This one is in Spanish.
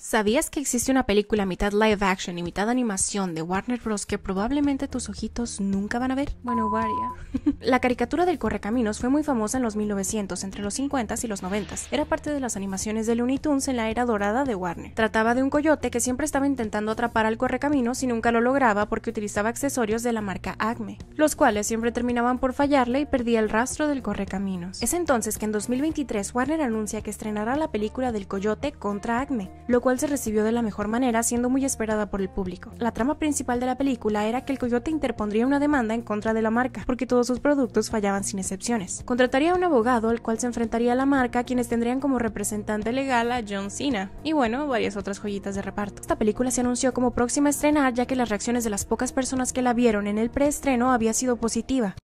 ¿Sabías que existe una película mitad live action y mitad animación de Warner Bros. que probablemente tus ojitos nunca van a ver? Bueno, varia. la caricatura del Correcaminos fue muy famosa en los 1900, entre los 50s y los 90s. Era parte de las animaciones de Looney Tunes en la era dorada de Warner. Trataba de un coyote que siempre estaba intentando atrapar al Correcaminos y nunca lo lograba porque utilizaba accesorios de la marca Acme, los cuales siempre terminaban por fallarle y perdía el rastro del Correcaminos. Es entonces que en 2023 Warner anuncia que estrenará la película del coyote contra Acme, lo cual se recibió de la mejor manera, siendo muy esperada por el público. La trama principal de la película era que el coyote interpondría una demanda en contra de la marca, porque todos sus productos fallaban sin excepciones. Contrataría a un abogado, al cual se enfrentaría a la marca, quienes tendrían como representante legal a John Cena, y bueno, varias otras joyitas de reparto. Esta película se anunció como próxima a estrenar, ya que las reacciones de las pocas personas que la vieron en el preestreno había sido positiva.